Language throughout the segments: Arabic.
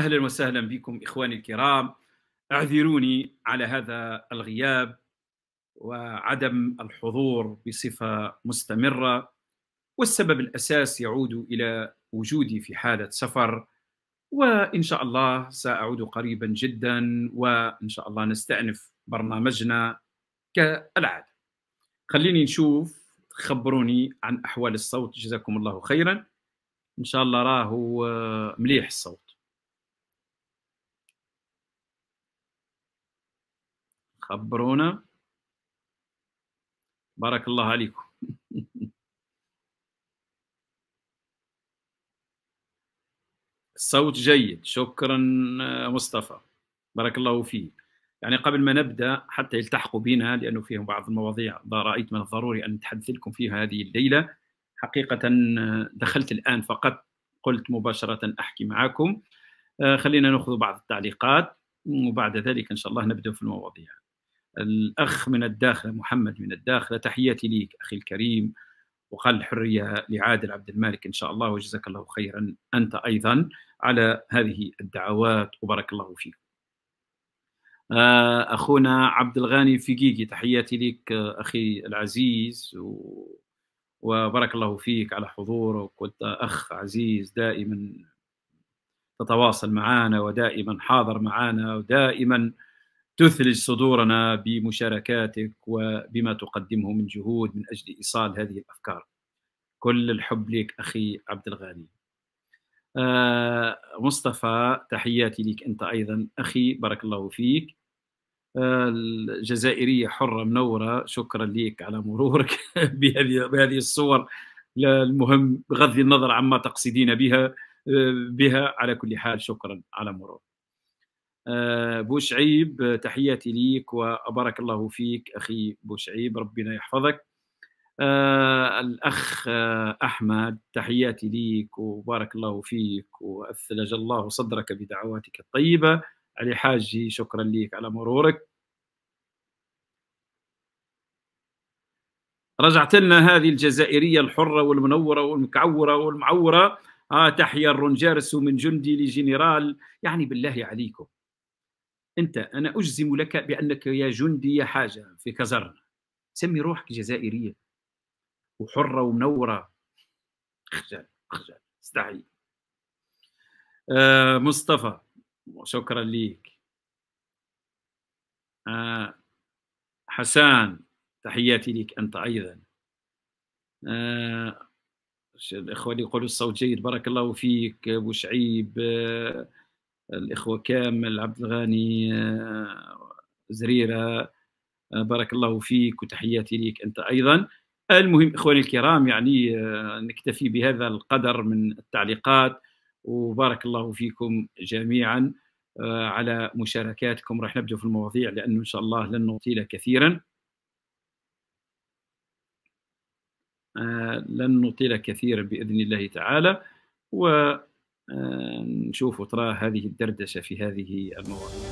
اهلا وسهلا بكم اخواني الكرام اعذروني على هذا الغياب وعدم الحضور بصفه مستمره والسبب الاساس يعود الى وجودي في حاله سفر وان شاء الله ساعود قريبا جدا وان شاء الله نستانف برنامجنا كالعاده خليني نشوف خبروني عن احوال الصوت جزاكم الله خيرا ان شاء الله راهو مليح الصوت خبرونا بارك الله عليكم الصوت جيد شكرا مصطفى بارك الله فيك يعني قبل ما نبدا حتى يلتحقوا بنا لانه فيهم بعض المواضيع رايت من الضروري ان نتحدث لكم فيها هذه الليله حقيقه دخلت الان فقط قلت مباشره احكي معكم آه، خلينا ناخذ بعض التعليقات وبعد ذلك ان شاء الله نبدا في المواضيع الأخ من الداخل محمد من الداخل تحياتي ليك أخي الكريم وقال الحرية لعادل عبد المالك إن شاء الله وجزاك الله خيرا أنت أيضا على هذه الدعوات وبارك الله فيك آه، أخونا عبد الغني فيقيقي تحياتي لك أخي العزيز و... وبارك الله فيك على حضورك وأنت أخ عزيز دائما تتواصل معنا ودائما حاضر معنا ودائما تثلج صدورنا بمشاركاتك وبما تقدمه من جهود من اجل ايصال هذه الافكار. كل الحب لك اخي عبد الغالي. آه مصطفى تحياتي لك انت ايضا اخي بارك الله فيك. آه الجزائريه حره منوره شكرا لك على مرورك بهذه بهذه الصور المهم بغض النظر عما تقصدين بها آه، بها على كل حال شكرا على مرورك. آه، بوشعيب تحياتي ليك وبارك الله فيك أخي بوشعيب ربنا يحفظك آه، الأخ آه، أحمد تحياتي ليك وبارك الله فيك وأثلج الله صدرك بدعواتك الطيبة علي حاجي شكرا ليك على مرورك رجعت لنا هذه الجزائرية الحرة والمنورة والمكعورة والمعورة آه تحيا الرنجارس من جندي لجنرال يعني بالله عليكم انت انا اجزم لك بانك يا جندي يا حاجه في كزرنا سمي روحك جزائريه وحره ومنوره خجل خجل استحي آه مصطفى شكرا ليك آه حسان تحياتي لك انت ايضا آه الاخوه اللي يقولوا الصوت جيد بارك الله فيك ابو شعيب آه الاخوه كامل عبد الغني آه، زريره آه، بارك الله فيك وتحياتي ليك انت ايضا المهم اخواني الكرام يعني آه، نكتفي بهذا القدر من التعليقات وبارك الله فيكم جميعا على مشاركاتكم راح نبدأ في المواضيع لأنه إن شاء الله لن نطيل كثيرا لن نطيل كثيرا بإذن الله تعالى و نشوف ترى هذه الدردشه في هذه المواضيع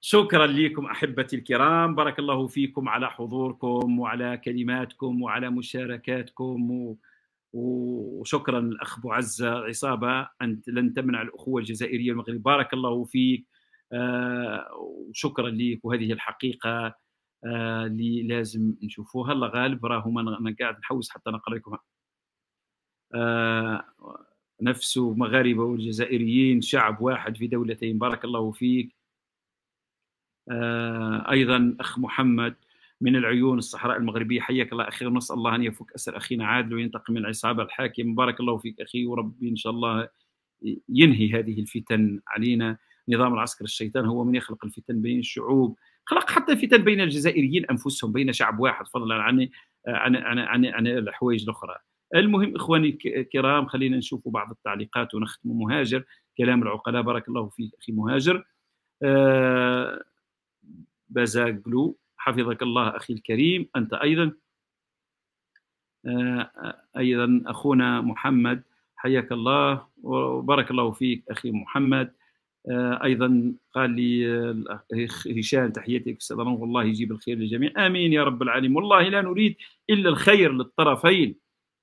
شكرا لكم احبتي الكرام بارك الله فيكم على حضوركم وعلى كلماتكم وعلى مشاركاتكم و... وشكرا الاخ معز عصابه انت لن تمنع الاخوه الجزائريه المغربيه بارك الله فيك آه، وشكرا لك وهذه الحقيقه آه، اللي لازم نشوفوها الله غالب راهو انا قاعد نحوس حتى نقرا لكم آه، نفس مغاربه والجزائريين شعب واحد في دولتين بارك الله فيك ايضا اخ محمد من العيون الصحراء المغربيه حياك الله اخي نسأل الله ان يفك اسر اخينا عادل وينتقم من العصابه الحاكم بارك الله فيك اخي وربي ان شاء الله ينهي هذه الفتن علينا نظام العسكر الشيطان هو من يخلق الفتن بين الشعوب خلق حتى فتن بين الجزائريين انفسهم بين شعب واحد فضلا عن عن عن عن, عن الحوايج الاخرى المهم اخواني الكرام خلينا نشوفوا بعض التعليقات ونختم مهاجر كلام العقلاء بارك الله فيك اخي مهاجر آه بازاغلو حفظك الله اخي الكريم انت ايضا آه، ايضا اخونا محمد حياك الله وبارك الله فيك اخي محمد آه، ايضا قال لي آه، هشام تحياتي لك استاذ والله يجيب الخير للجميع امين يا رب العالمين والله لا نريد الا الخير للطرفين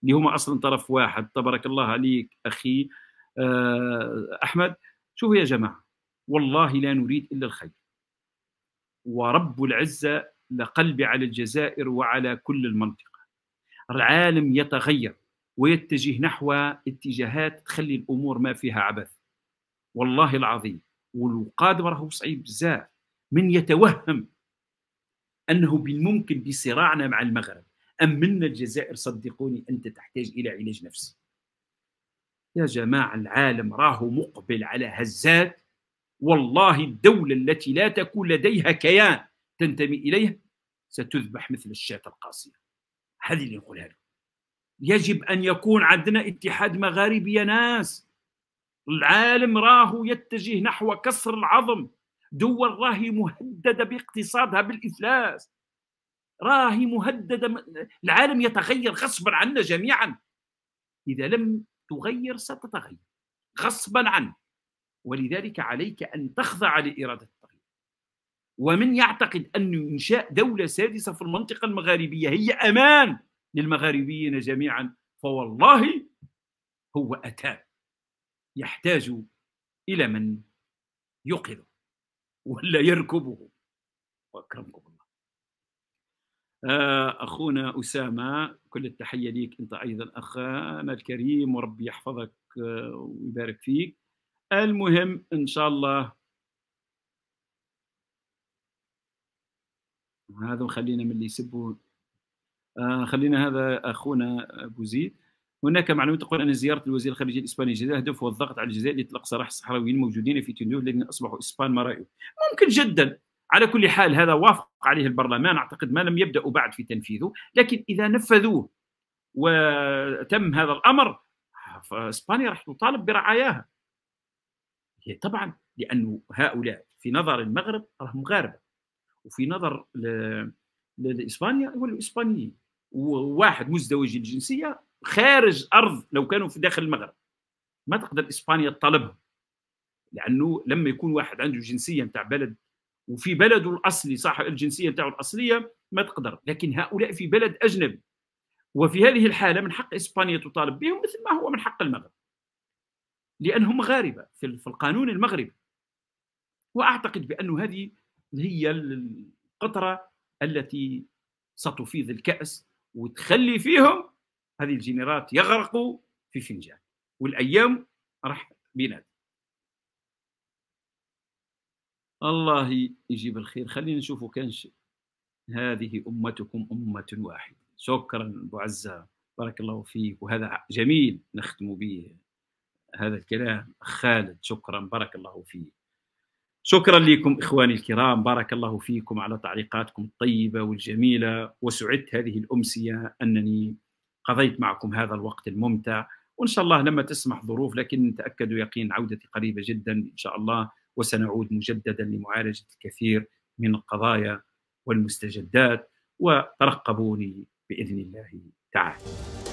اللي هما اصلا طرف واحد تبارك الله عليك اخي آه، احمد شوفوا يا جماعه والله لا نريد الا الخير ورب العزه لقلبي على الجزائر وعلى كل المنطقه العالم يتغير ويتجه نحو اتجاهات تخلي الامور ما فيها عبث والله العظيم والقادم راهو صعيب بزاف من يتوهم انه بالممكن بصراعنا مع المغرب ام من الجزائر صدقوني انت تحتاج الى علاج نفسي يا جماعه العالم راهو مقبل على هزات والله الدوله التي لا تكون لديها كيان تنتمي اليه ستذبح مثل الشاة القاسية هذه اللي نقولها له يجب أن يكون عندنا اتحاد مغاربي يا ناس العالم راهو يتجه نحو كسر العظم دول راهي مهددة باقتصادها بالإفلاس راهي مهددة العالم يتغير غصبا عنا جميعا إذا لم تغير ستتغير غصبا عنك ولذلك عليك أن تخضع لإرادة التغيير ومن يعتقد أن إنشاء دولة سادسة في المنطقة المغاربية هي أمان للمغاربيين جميعا فوالله هو أتاب يحتاج إلى من يوقظه ولا يركبه وأكرمكم الله آه، أخونا أسامة كل التحية ليك أنت أيضا أخانا الكريم وربي يحفظك آه، ويبارك فيك المهم إن شاء الله هذا خلينا من اللي يسبوا آه خلينا هذا اخونا ابو زيد هناك معلومات تقول ان زياره الوزير الخارجيه الاسباني للجزائر هدفه الضغط على الجزائر لاطلاق سراح الصحراويين الموجودين في تندوف الذين اصبحوا اسبان مرائب ممكن جدا على كل حال هذا وافق عليه البرلمان اعتقد ما لم يبداوا بعد في تنفيذه لكن اذا نفذوه وتم هذا الامر فاسبانيا راح تطالب برعاياها هي طبعا لانه هؤلاء في نظر المغرب راهم مغاربه وفي نظر لاسبانيا يولوا اسبانيين وواحد مزدوج الجنسيه خارج ارض لو كانوا في داخل المغرب ما تقدر اسبانيا تطالبهم لانه لما يكون واحد عنده جنسيه نتاع بلد وفي بلده الاصلي صاحب الجنسيه نتاعو الاصليه ما تقدر لكن هؤلاء في بلد اجنبي وفي هذه الحاله من حق اسبانيا تطالب بهم مثل ما هو من حق المغرب لانهم مغاربه في القانون المغربي واعتقد بان هذه هي القطره التي ستفيض الكاس وتخلي فيهم هذه الجنرات يغرقوا في فنجان والايام راح بينادي الله يجيب الخير خلينا نشوفوا كان شيء هذه أمتكم أمة واحدة شكرا أبو عزة بارك الله فيك وهذا جميل نختم به هذا الكلام خالد شكرا بارك الله فيك شكرا لكم إخواني الكرام بارك الله فيكم على تعليقاتكم الطيبة والجميلة وسعدت هذه الأمسية أنني قضيت معكم هذا الوقت الممتع وإن شاء الله لما تسمح ظروف لكن تأكدوا يقين عودتي قريبة جدا إن شاء الله وسنعود مجددا لمعالجة الكثير من القضايا والمستجدات وترقبوني بإذن الله تعالى